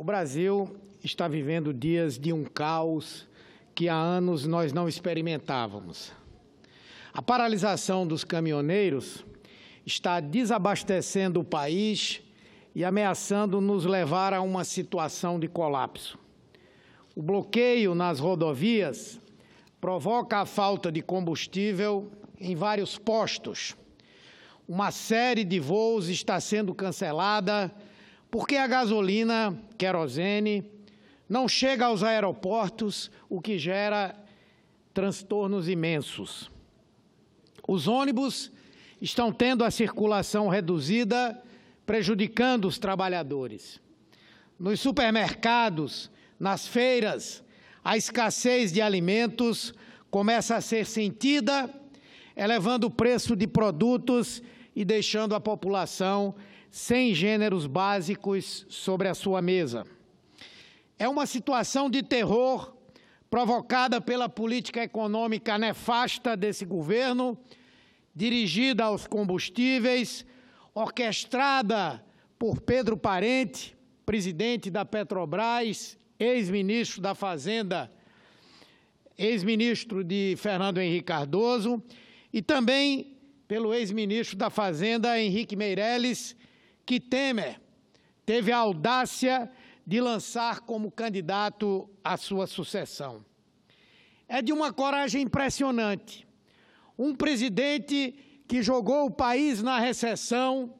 O Brasil está vivendo dias de um caos que há anos nós não experimentávamos. A paralisação dos caminhoneiros está desabastecendo o país e ameaçando nos levar a uma situação de colapso. O bloqueio nas rodovias provoca a falta de combustível em vários postos. Uma série de voos está sendo cancelada porque a gasolina, querosene, não chega aos aeroportos, o que gera transtornos imensos. Os ônibus estão tendo a circulação reduzida, prejudicando os trabalhadores. Nos supermercados, nas feiras, a escassez de alimentos começa a ser sentida, elevando o preço de produtos e deixando a população sem gêneros básicos sobre a sua mesa. É uma situação de terror provocada pela política econômica nefasta desse governo, dirigida aos combustíveis, orquestrada por Pedro Parente, presidente da Petrobras, ex-ministro da Fazenda, ex-ministro de Fernando Henrique Cardoso, e também pelo ex-ministro da Fazenda, Henrique Meirelles, que Temer teve a audácia de lançar como candidato à sua sucessão. É de uma coragem impressionante. Um presidente que jogou o país na recessão,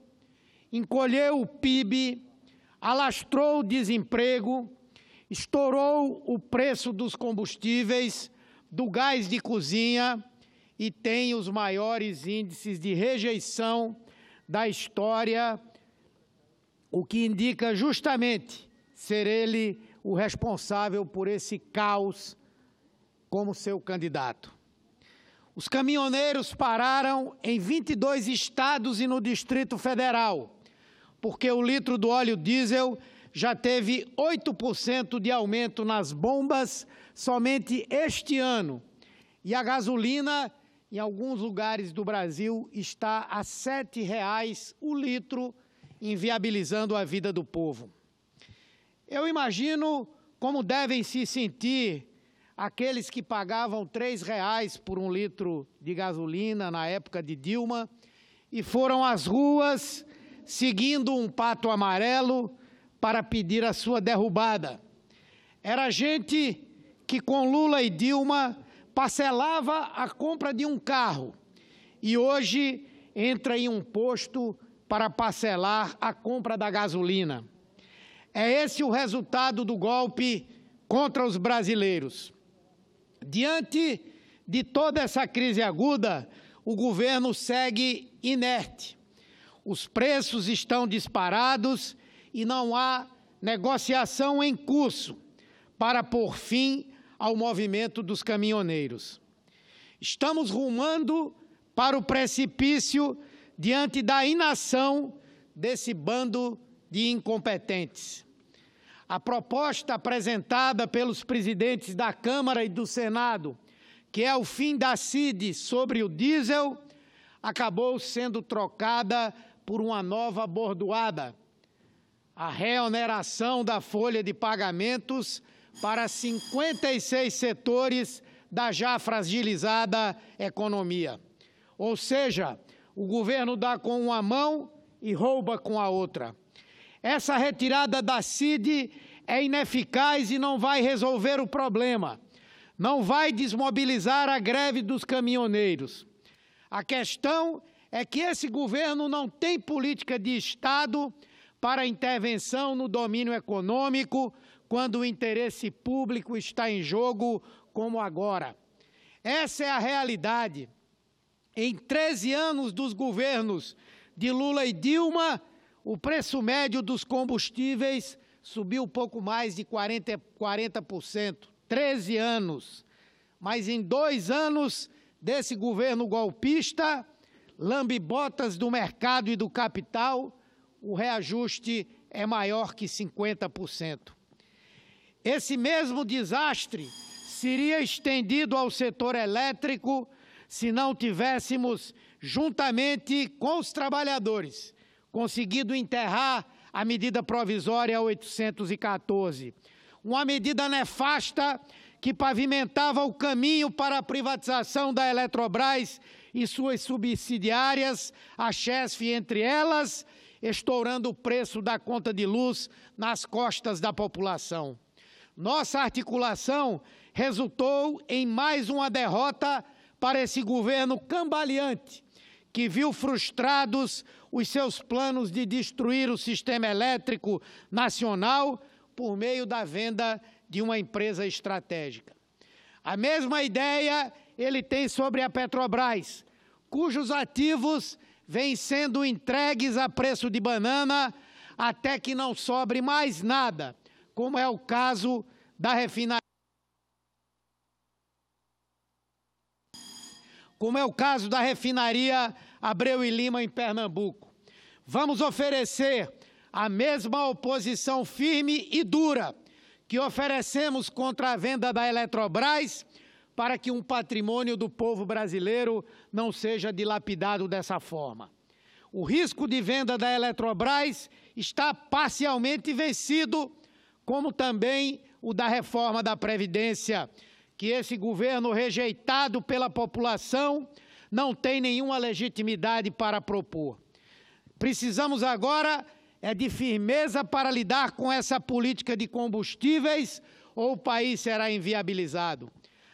encolheu o PIB, alastrou o desemprego, estourou o preço dos combustíveis, do gás de cozinha e tem os maiores índices de rejeição da história, o que indica justamente ser ele o responsável por esse caos como seu candidato. Os caminhoneiros pararam em 22 estados e no Distrito Federal, porque o litro do óleo diesel já teve 8% de aumento nas bombas somente este ano. E a gasolina em alguns lugares do Brasil está a R$ 7,00 o litro, inviabilizando a vida do povo. Eu imagino como devem se sentir aqueles que pagavam R$ 3,00 por um litro de gasolina na época de Dilma e foram às ruas seguindo um pato amarelo para pedir a sua derrubada. Era gente que com Lula e Dilma parcelava a compra de um carro e hoje entra em um posto para parcelar a compra da gasolina. É esse o resultado do golpe contra os brasileiros. Diante de toda essa crise aguda, o governo segue inerte. Os preços estão disparados e não há negociação em curso para por fim ao movimento dos caminhoneiros. Estamos rumando para o precipício diante da inação desse bando de incompetentes. A proposta apresentada pelos presidentes da Câmara e do Senado, que é o fim da CID sobre o diesel, acabou sendo trocada por uma nova bordoada. A reoneração da folha de pagamentos para 56 setores da já fragilizada economia. Ou seja, o governo dá com uma mão e rouba com a outra. Essa retirada da CID é ineficaz e não vai resolver o problema. Não vai desmobilizar a greve dos caminhoneiros. A questão é que esse governo não tem política de Estado para intervenção no domínio econômico quando o interesse público está em jogo, como agora. Essa é a realidade. Em 13 anos dos governos de Lula e Dilma, o preço médio dos combustíveis subiu pouco mais de 40%, 40% 13 anos. Mas em dois anos desse governo golpista, lambibotas do mercado e do capital, o reajuste é maior que 50%. Esse mesmo desastre seria estendido ao setor elétrico se não tivéssemos, juntamente com os trabalhadores, conseguido enterrar a medida provisória 814. Uma medida nefasta que pavimentava o caminho para a privatização da Eletrobras e suas subsidiárias, a Chesf entre elas, estourando o preço da conta de luz nas costas da população. Nossa articulação resultou em mais uma derrota para esse governo cambaleante, que viu frustrados os seus planos de destruir o sistema elétrico nacional por meio da venda de uma empresa estratégica. A mesma ideia ele tem sobre a Petrobras, cujos ativos vêm sendo entregues a preço de banana até que não sobre mais nada, como é o caso da refinaria. Como é o caso da refinaria Abreu e Lima em Pernambuco. Vamos oferecer a mesma oposição firme e dura que oferecemos contra a venda da Eletrobras para que um patrimônio do povo brasileiro não seja dilapidado dessa forma. O risco de venda da Eletrobras está parcialmente vencido, como também o da reforma da Previdência, que esse governo, rejeitado pela população, não tem nenhuma legitimidade para propor. Precisamos agora é de firmeza para lidar com essa política de combustíveis ou o país será inviabilizado.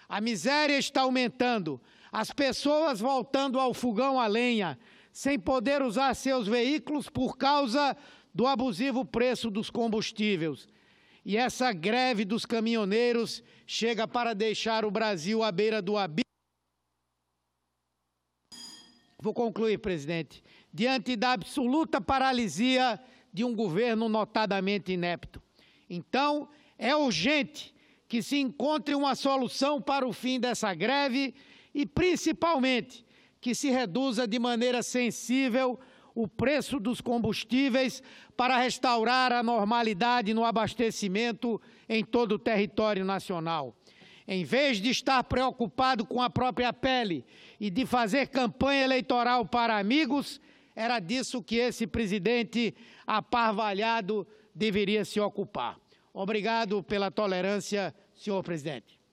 A miséria está aumentando, as pessoas voltando ao fogão a lenha, sem poder usar seus veículos por causa do abusivo preço dos combustíveis. E essa greve dos caminhoneiros chega para deixar o Brasil à beira do abismo. Vou concluir, presidente. Diante da absoluta paralisia de um governo notadamente inepto. Então, é urgente que se encontre uma solução para o fim dessa greve e, principalmente, que se reduza de maneira sensível o preço dos combustíveis para restaurar a normalidade no abastecimento em todo o território nacional. Em vez de estar preocupado com a própria pele e de fazer campanha eleitoral para amigos, era disso que esse presidente aparvalhado deveria se ocupar. Obrigado pela tolerância, senhor presidente.